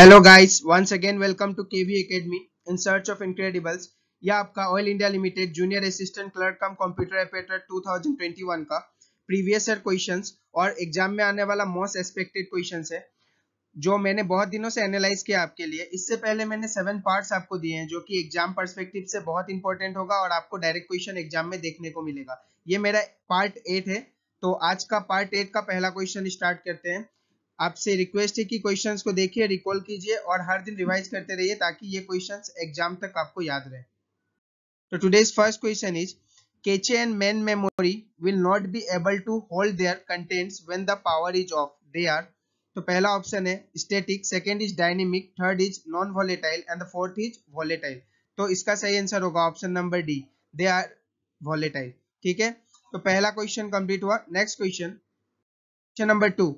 Hello guys once again welcome to KV academy in search of incredibles यह आपका Oil India Limited junior assistant clerk cum computer operator 2021 का previous year questions और exam में आने वाला most expected questions है जो मैंने बहुत दिनों से एनालाइज किया आपके लिए इससे पहले मैंने सेवन पार्ट्स आपको दिए हैं जो कि एग्जाम परस्पेक्टिव से बहुत इंपॉर्टेंट होगा और आपको डायरेक्ट क्वेश्चन एग्जाम में देखने को मिलेगा ये मेरा पार्ट एट है तो आज का पार्ट एट का पहला क्वेश्चन स्टार्ट करते हैं आपसे रिक्वेस्ट है कि क्वेश्चंस को देखिए रिकॉल कीजिए और हर दिन रिवाइज करते रहिए ताकि ये क्वेश्चंस एग्जाम तक आपको याद रहे तो today's first question is cache and main memory will not be able to hold their contents when the power is off they are तो पहला ऑप्शन है static second is dynamic third is non volatile and fourth is volatile तो इसका सही answer होगा option number D they are volatile ठीक है तो पहला क्वेश्चन कंप्लीट हुआ next question question number two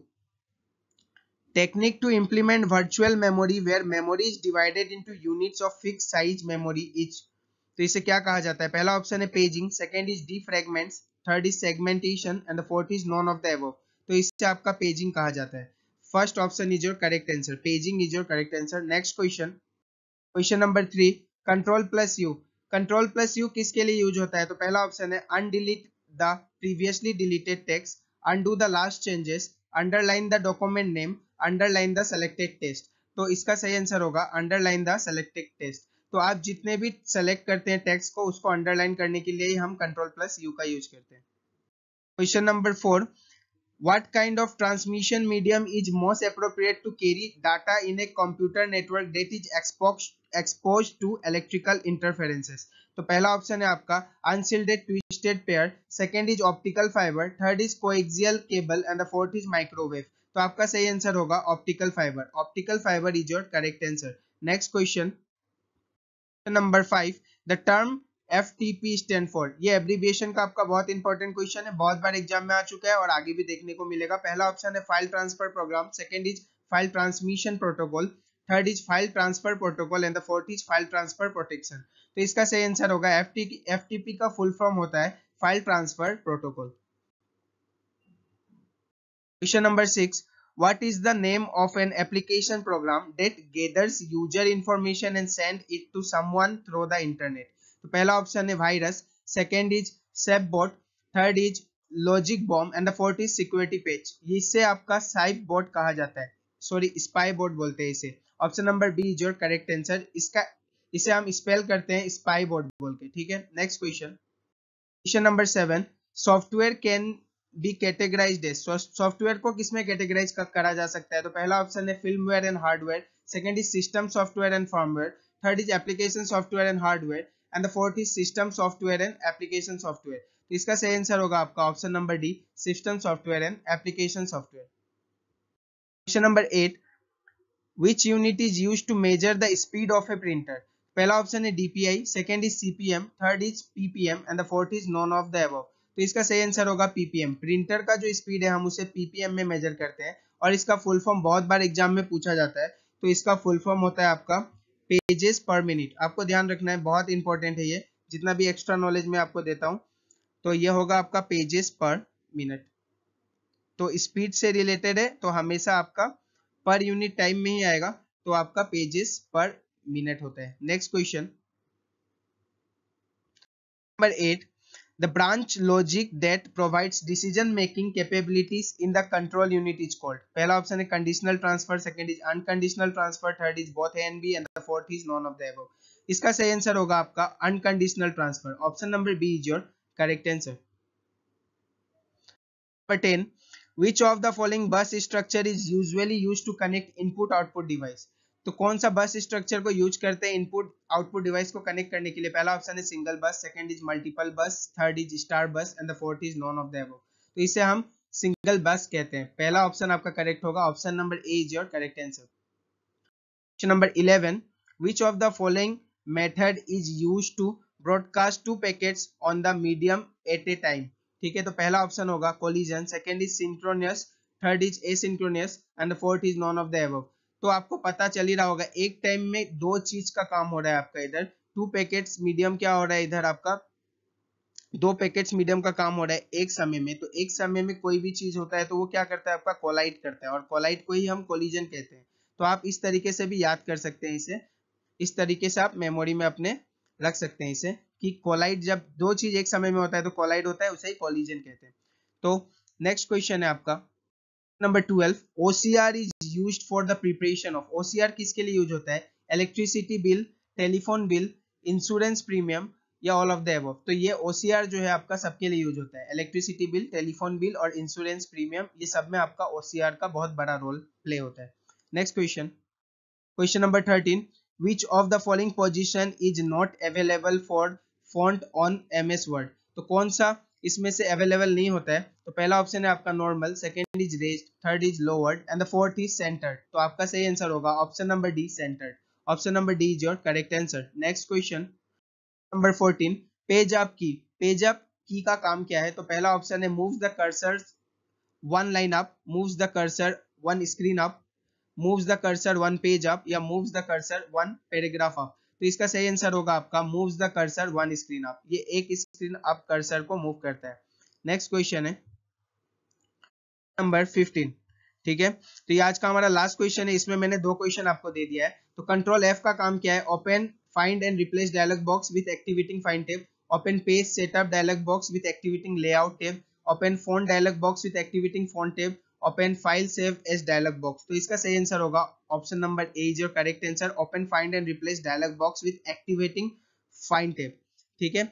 Technique to implement virtual memory where memory is divided into units of fixed size memory each. तो इसे क्या कहा जाता है पहला ऑप्शन है paging second is defragment third is segmentation and fourth is none of the above तो इससे आपका पेजिंग कहा जाता है first option is your correct answer paging is your correct answer next question question number three control plus U control plus U किसके लिए use होता है तो पहला ऑप्शन है undelete the previously deleted text undo the last changes underline the document name underline the selected text तो इसका सही आंसर होगा अंडरलाइन द सेलेक्टेड टेस्ट तो आप जितने भी सेलेक्ट करते हैं टेक्स्ट को उसको अंडरलाइन करने के लिए ही हम कंट्रोल प्लस यू का यूज करते हैं question number four what kind of transmission medium is most appropriate to carry data in a computer network that is exposed exposed to electrical interferences तो पहला ऑप्शन है आपका unshielded twisted pair second is optical fibre third is coaxial cable and the fourth is microwave तो आपका सही answer होगा optical fibre optical fibre is your correct answer next question number five the term F T P stand for ये abbreviation का आपका बहुत important question है बहुत बार एग्जाम में आ चुका है और आगे भी देखने को मिलेगा पहला ऑप्शन है file transfer program second is file transmission protocol third is file transfer protocol and the fourth is file transfer protection तो इसका सही आंसर होगा एफ टी का फुल फॉर्म होता है file transfer protocol question number six What is the name of an application program that gathers user information and send it to someone through the internet? तो पहला option है virus second is sap bot third is logic bomb and the fourth is security page इससे आपका साइप board कहा जाता है sorry spy board बोलते हैं इसे option number B is your correct answer इसका इसे हम स्पेल करते हैं स्पाई बोर्ड बोल के ठीक है next question question number seven software can be categorize है सॉफ्टवेयर को किसमें कैटेगराइज करा जा सकता है तो पहला ऑप्शन है firmware and hardware second is system software and firmware third is application software and hardware and the fourth is system software and application software तो इसका सही आंसर होगा आपका option number D system software and application software question number eight which unit is use to measure the speed of a printer पहला option है DPI second is CPM third is PPM and the fourth is none of the above तो इसका सही answer होगा ppm printer का जो speed है हम उसे पीपीएम में मेजर करते हैं और इसका फुल फॉर्म बहुत बार एग्जाम में पूछा जाता है तो इसका फुल फॉर्म होता है आपका पेजेस पर मिनट आपको ध्यान रखना है बहुत इंपॉर्टेंट है ये जितना भी एक्स्ट्रा नॉलेज मैं आपको देता हूँ तो ये होगा आपका पेजेस पर मिनट तो स्पीड से रिलेटेड है तो हमेशा आपका पर यूनिट टाइम में ही आएगा तो आपका पेजेस पर मिनट होता है next question number eight The branch logic that provides decision making capabilities in the control unit is called. First option is conditional transfer, second is unconditional transfer, third is both A and B and the fourth is none of the above. This is answer होगा आपका unconditional transfer option number B is your correct answer number which of the following bus structure is usually used to connect input output device तो कौन सा बस structure को use करते हैं input output device को कनेक्ट करने के लिए पहला ऑप्शन है single bus second is multiple bus third is star bus and the fourth is none of the तो इसे हम सिंगल बस कहते हैं पहला ऑप्शन आपका करेक्ट होगा option number A is your correct answer question number eleven which of the following method is use to broadcast two packets on the medium at a time ठीक है तो पहला ऑप्शन होगा collision second is synchronous third is asynchronous and fourth is none of the above तो आपको पता चल ही रहा होगा एक टाइम में दो चीज का काम हो रहा है आपका इधर टू पैकेट्स मीडियम क्या हो रहा है इधर आपका दो पैकेट्स मीडियम का काम हो रहा है एक समय में तो एक समय में कोई भी चीज होता है तो वो क्या करता है आपका कोलाइट करता है और कोलाइट को ही हम कोलिजन कहते हैं तो आप इस तरीके से भी याद कर सकते हैं इसे इस तरीके से आप मेमोरी में अपने रख सकते हैं इसे कि कोलाइट जब दो चीज एक समय में होता है तो कोलाइट होता है उसे ही कोलिजन कहते हैं तो नेक्स्ट क्वेश्चन है आपका number twelve OCR is use for the preparation of OCR किसके लिए यूज होता है electricity bill telephone bill insurance premium या ऑल ऑफ द एव तो ये ओसीआर जो है आपका सबके लिए यूज होता है इलेक्ट्रिसिटी बिल टेलीफोन बिल और इंश्योरेंस प्रीमियम ये सब में आपका ओसीआर का बहुत बड़ा रोल प्ले होता है next question question number thirteen which of the following position is not available for font on MS एस वर्ड तो कौन सा इसमें से अवेलेबल नहीं होता है तो पहला ऑप्शन है आपका normal second is raised third is lowered and fourth is centred तो आपका सही आंसर होगा option number D centred option number D is your correct answer next question number fourteen page up key page up key का काम क्या है तो पहला ऑप्शन है move the cursor one line up moves the cursor one screen up moves the cursor one page up या moves the cursor one paragraph up तो इसका सही आंसर होगा आपका move the cursor one screen up ये एक screen up cursor को move करता है नेक्स्ट क्वेश्चन है नंबर फिफ्टीन ठीक है तो ये आज का हमारा लास्ट क्वेश्चन है इसमें मैंने दो क्वेश्चन आपको दे दिया है तो कंट्रोल एफ का काम क्या है open find and replace dialog box with activating find tab open page setup dialog box with activating layout tab open font dialog box with activating font tab open file save as dialog box तो इसका सही answer होगा option number A is your correct answer open find and replace dialog box with activating find tab ठीक है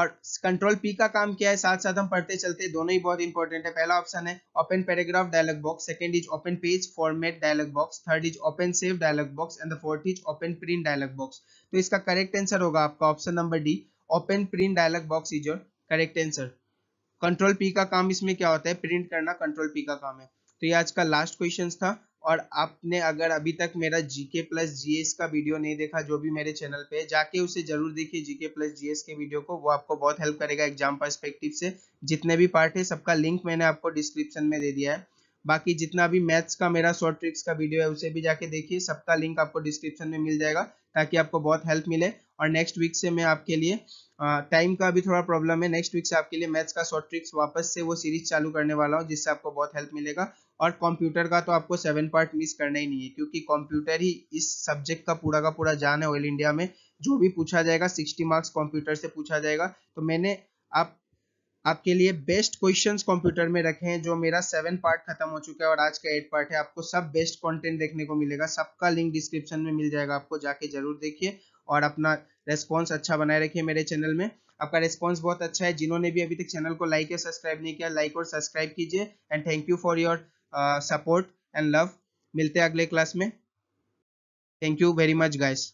और control P का काम क्या है साथ साथ हम पढ़ते चलते दोनों ही बहुत इंपॉर्टेंट है पहला ऑप्शन है open paragraph dialog box second is open page format dialog box third is open save dialog box and the fourth is open print dialog box तो इसका करेक्ट आंसर होगा आपका option number D open print dialog box is your correct answer control P का काम इसमें क्या होता है प्रिंट करना कंट्रोल पी का काम है तो ये आज का लास्ट क्वेश्चन था और आपने अगर अभी तक मेरा जीके प्लस जीएस का वीडियो नहीं देखा जो भी मेरे चैनल पे जाके उसे जरूर देखिए जीके प्लस जीएस के वीडियो को वो आपको बहुत हेल्प करेगा एग्जाम पर्सपेक्टिव से जितने भी पार्ट है सबका लिंक मैंने आपको डिस्क्रिप्शन में दे दिया है बाकी जितना भी मैथ्स का मेरा शॉर्ट ट्रिक्स का वीडियो है उसे भी जाके देखिए सबका लिंक आपको डिस्क्रिप्शन में मिल जाएगा ताकि आपको बहुत हेल्प मिले और नेक्स्ट वीक से मैं आपके लिए टाइम का भी थोड़ा प्रॉब्लम है नेक्स्ट वीक से आपके लिए मैथ्स का शॉर्ट ट्रिक्स वापस से वो सीरीज चालू करने वाला हूँ जिससे आपको बहुत हेल्प मिलेगा और कंप्यूटर का तो आपको सेवन पार्ट मिस करना ही नहीं है क्योंकि कंप्यूटर ही इस सब्जेक्ट का पूरा का पूरा जान है ऑयल इंडिया में जो भी पूछा जाएगा सिक्सटी मार्क्स कंप्यूटर से पूछा जाएगा तो मैंने आप आपके लिए बेस्ट क्वेश्चंस कंप्यूटर में रखे हैं जो मेरा सेवन पार्ट खत्म हो चुका है और आज का एट पार्ट है आपको सब बेस्ट कंटेंट देखने को मिलेगा सबका लिंक डिस्क्रिप्शन में मिल जाएगा आपको जाके जरूर देखिए और अपना रेस्पॉन्स अच्छा बनाए रखिए मेरे चैनल में आपका रेस्पॉन्स बहुत अच्छा है जिन्होंने भी अभी तक चैनल को लाइक या सब्सक्राइब नहीं किया लाइक और सब्सक्राइब कीजिए and thank you for your support and love मिलते हैं अगले क्लास में thank you very much guys